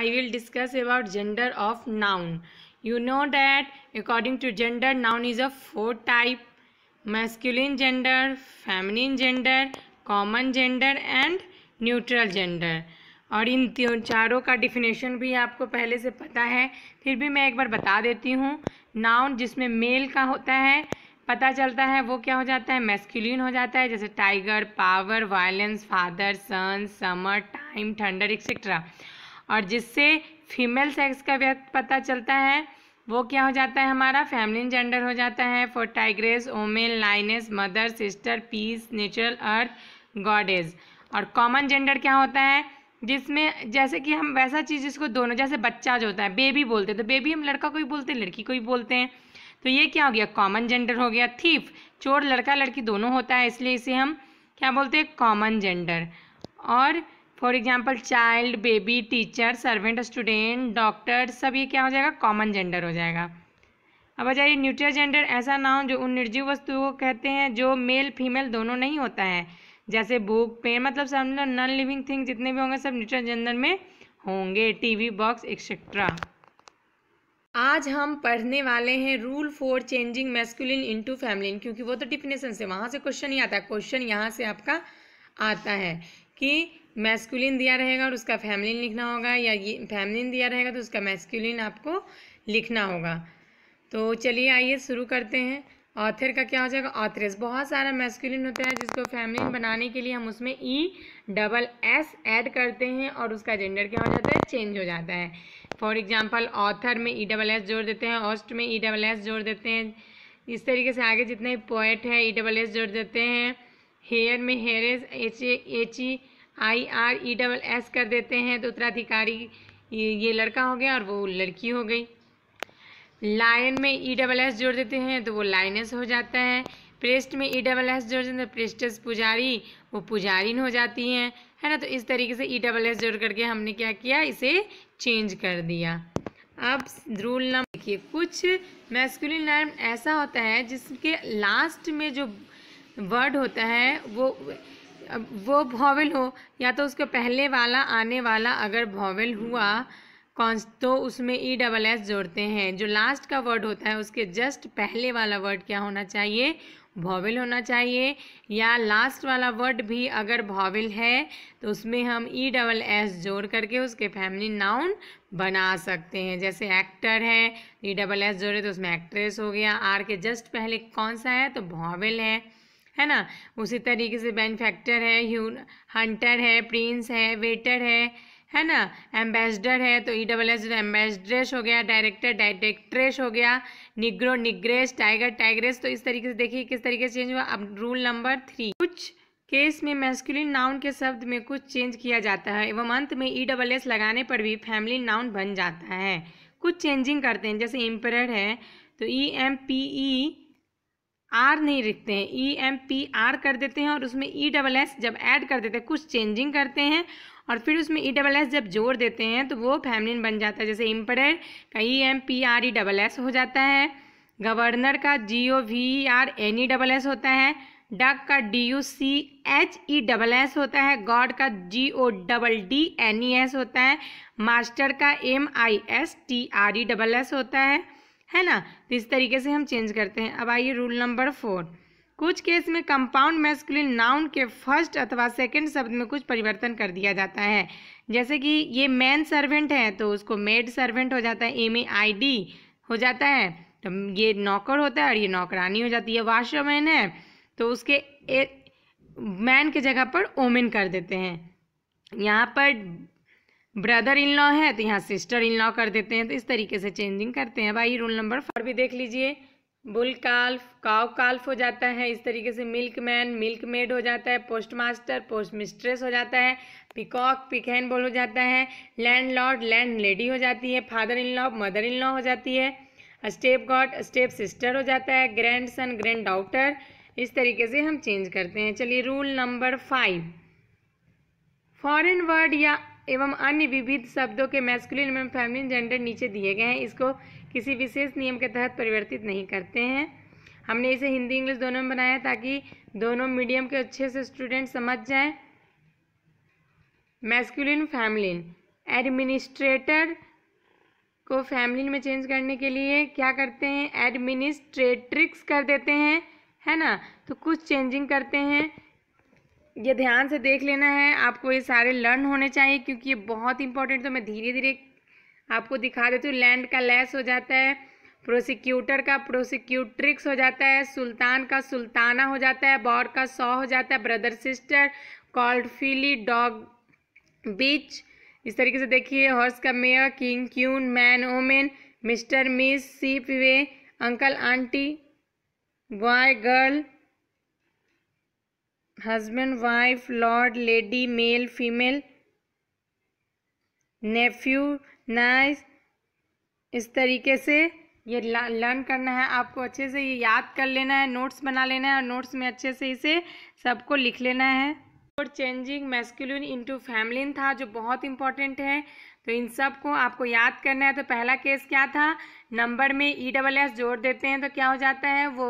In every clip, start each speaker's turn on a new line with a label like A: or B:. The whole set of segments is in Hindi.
A: i will discuss about gender of noun you know that according to gender noun is a four type masculine gender feminine gender common gender and neutral gender और इन चारों का डिफिनेशन भी आपको पहले से पता है फिर भी मैं एक बार बता देती हूँ नाउन जिसमें मेल का होता है पता चलता है वो क्या हो जाता है मैस्कुलिन हो जाता है जैसे tiger power violence father son summer time thunder etcetera और जिससे फीमेल सेक्स का व्यक्त पता चलता है वो क्या हो जाता है हमारा फैमिली जेंडर हो जाता है for tigress woman lioness mother sister peace natural earth goddess और कॉमन जेंडर क्या होता है जिसमें जैसे कि हम वैसा चीज़ जिसको दोनों जैसे बच्चा जो होता है बेबी बोलते हैं तो बेबी हम लड़का को ही बोलते हैं लड़की को ही बोलते हैं तो ये क्या हो गया कॉमन जेंडर हो गया थीफ चोर लड़का लड़की दोनों होता है इसलिए इसे हम क्या बोलते हैं कॉमन जेंडर और for example child baby teacher servant student doctor सब ये क्या हो जाएगा कॉमन जेंडर हो जाएगा अब आ जाइए न्यूट्रल जेंडर ऐसा ना हो जो उन निर्जीव वस्तुओं को कहते हैं जो मेल फीमेल दोनों नहीं होता है जैसे बुक पेन मतलब सब नॉन लिविंग थिंग जितने भी होंगे सब न्यूट्रल जेंडर में होंगे टीवी बॉक्स एक्सेट्रा आज हम पढ़ने वाले हैं rule for changing masculine to feminine क्योंकि वो तो डिफिनेशन से वहाँ से क्वेश्चन ही आता है क्वेश्चन यहाँ से आपका आता है कि मैस्कुलिन दिया रहेगा और उसका फैमिलिन लिखना होगा या ये फैमिलिन दिया रहेगा तो उसका मैस्कुलिन आपको लिखना होगा तो चलिए आइए शुरू करते हैं ऑथर का क्या हो जाएगा ऑथरेस बहुत सारा मैस्कुलिन होता है जिसको फैमिलिन बनाने के लिए हम उसमें ई डबल एस ऐड करते हैं और उसका जेंडर क्या हो जाता है चेंज हो जाता है फॉर एग्जांपल ऑथर में ई डबल एस जोड़ देते हैं ऑस्ट में ई डबल एस जोड़ देते हैं इस तरीके से आगे जितने पोएट है ई डबल एस जोड़ देते हैं हेयर में heir S H H E I R E double S कर देते हैं तो उत्तराधिकारी ये लड़का हो गया और वो लड़की हो गई लायन में ई डबल एस जोड़ देते हैं तो वो लाइनस हो जाता है प्रेस्ट में ई डबल एस जोड़ देते हैं तो प्रेस्टस पुजारी वो पुजारिन हो जाती हैं है ना तो इस तरीके से ई डबल एस जोड़ करके हमने क्या किया इसे चेंज कर दिया अब रूल नंबर देखिए कुछ मैस्कुलिन नाम ऐसा होता है जिसके लास्ट में जो वर्ड होता है वो वो भॉवेल हो या तो उसके पहले वाला आने वाला अगर भॉवेल हुआ कौन तो उसमें ई डबल एस जोड़ते हैं जो लास्ट का वर्ड होता है उसके जस्ट पहले वाला वर्ड क्या होना चाहिए भॉवेल होना चाहिए या लास्ट वाला वर्ड भी अगर भॉवेल है तो उसमें हम ई डबल एस जोड़ करके उसके फैमिली नाउन बना सकते हैं जैसे एक्टर है ई डबल एस जोड़े तो उसमें एक्ट्रेस हो गया आर के जस्ट पहले कौन सा है तो भॉवेल है है ना उसी तरीके से मैन्युफैक्चर है हंटर है प्रिंस है वेटर है है ना एम्बेसडर है तो ई डबल एस एम्बेसड्रेस हो गया डायरेक्टर डायरेक्ट्रेस हो गया निग्रो निग्रेस टाइगर टाइग्रेस तो इस तरीके से देखिए किस तरीके से चेंज हुआ अब रूल नंबर थ्री कुछ केस में मैस्कुलिन नाउन के शब्द में कुछ चेंज किया जाता है एवं अंत में ई डबल एस लगाने पर भी फैमिली नाउन बन जाता है कुछ चेंजिंग करते हैं जैसे इम्पर है तो E M P E R नहीं लिखते हैं ई एम पी आर कर देते हैं और उसमें ई डबल एस जब ऐड कर देते हैं कुछ चेंजिंग करते हैं और फिर उसमें ई डबल एस जब जोड़ देते हैं तो वो फैमिलिन बन जाता है जैसे इम्परर का E M P R E double S हो जाता है गवर्नर का G O V R N E double S होता है डक का D U C H E double S होता है गॉड का G O double D N E S होता है मास्टर का M I S T R E double S होता है है ना तो इस तरीके से हम चेंज करते हैं अब आइए रूल नंबर फोर कुछ केस में कंपाउंड मैस्कुलिन नाउन के फर्स्ट अथवा सेकंड शब्द में कुछ परिवर्तन कर दिया जाता है जैसे कि ये मैन सर्वेंट है तो उसको मेड सर्वेंट हो जाता है एम ए आई डी हो जाता है तो ये नौकर होता है और ये नौकरानी हो जाती है वाशरमैन है तो उसके मैन के जगह पर ओमेन कर देते हैं यहाँ पर ब्रदर इन लॉ है तो यहाँ सिस्टर इन लॉ कर देते हैं तो इस तरीके से चेंजिंग करते हैं भाई रूल नंबर फोर भी देख लीजिए बुल काल्फ काव काल्फ हो जाता है इस तरीके से मिल्क मैन मिल्क मेड हो जाता है पोस्ट मास्टर पोस्ट मिस्ट्रेस हो जाता है पिकॉक पिकहैन बोल हो जाता है लैंड लॉर्ड लैंड लेडी हो जाती है father in law mother in law हो जाती है स्टेप गॉड स्टेप सिस्टर हो जाता है ग्रैंड सन ग्रैंड डॉक्टर इस तरीके से हम चेंज करते हैं चलिए rule number five foreign word या एवं अन्य विविध शब्दों के मैस्कुलिन एवं फैमिलिन जेंडर नीचे दिए गए हैं इसको किसी विशेष नियम के तहत परिवर्तित नहीं करते हैं हमने इसे हिंदी इंग्लिश दोनों में बनाया ताकि दोनों मीडियम के अच्छे से स्टूडेंट समझ जाएं मैस्कुलिन फैमिलिन एडमिनिस्ट्रेटर को फैमिलिन में चेंज करने के लिए क्या करते हैं एडमिनिस्ट्रेट्रिक्स कर देते हैं है ना तो कुछ चेंजिंग करते हैं ये ध्यान से देख लेना है आपको ये सारे लर्न होने चाहिए क्योंकि ये बहुत इंपॉर्टेंट तो मैं धीरे धीरे आपको दिखा देती हूँ लैंड का लैस हो जाता है प्रोसिक्यूटर का प्रोसिक्यूट्रिक्स हो जाता है सुल्तान का सुल्ताना हो जाता है बॉर का सौ हो जाता है brother sister colt filly dog bitch इस तरीके से देखिए हॉर्स का mare king queen man woman mister miss sheep ewe uncle aunty boy girl husband wife lord lady male female nephew niece इस तरीके से ये लर्न करना है आपको अच्छे से ये याद कर लेना है नोट्स बना लेना है और नोट्स में अच्छे से इसे सबको लिख लेना है और चेंजिंग मैस्कुलिन इनटू फैमिलिन था जो बहुत इंपॉर्टेंट है तो इन सब को आपको याद करना है तो पहला केस क्या था नंबर में ई डबल एस जोड़ देते हैं तो क्या हो जाता है वो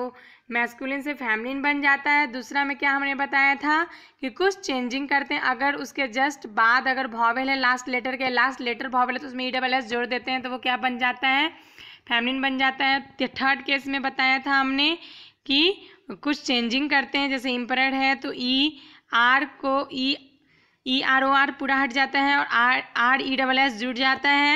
A: मैस्कुलिन से फैमिलिन बन जाता है दूसरा में क्या हमने बताया था कि कुछ चेंजिंग करते हैं अगर उसके जस्ट बाद अगर भॉवेल है लास्ट लेटर के लास्ट लेटर भॉवेल है तो उसमें ई डबल एस जोड़ देते हैं तो वो क्या बन जाता है फैमिलिन बन जाता है थर्ड केस में बताया था हमने कि कुछ चेंजिंग करते हैं जैसे इम्परेड है तो ई e आर को E e E R O R पूरा हट जाता है और R R E double S जुड़ जाता है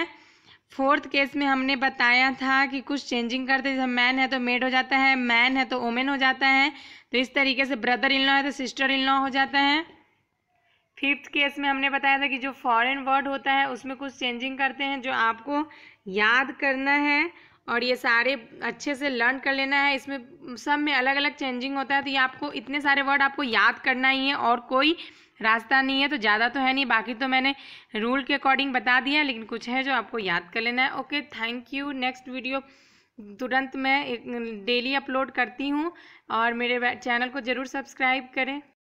A: फोर्थ केस में हमने बताया था कि कुछ चेंजिंग करते जैसे मैन है तो मेड हो जाता है मैन है तो ओमेन हो जाता है तो इस तरीके से ब्रदर इन लॉ है तो सिस्टर इन लॉ हो जाता है फिफ्थ केस में हमने बताया था कि जो फॉरेन वर्ड होता है उसमें कुछ चेंजिंग करते हैं जो आपको याद करना है और ये सारे अच्छे से लर्न कर लेना है इसमें सब में अलग अलग चेंजिंग होता है तो ये आपको इतने सारे वर्ड आपको याद करना ही है और कोई रास्ता नहीं है तो ज़्यादा तो है नहीं बाकी तो मैंने रूल के अकॉर्डिंग बता दिया लेकिन कुछ है जो आपको याद कर लेना है okay thank you next video तुरंत मैं डेली अपलोड करती हूँ और मेरे चैनल को ज़रूर सब्सक्राइब करें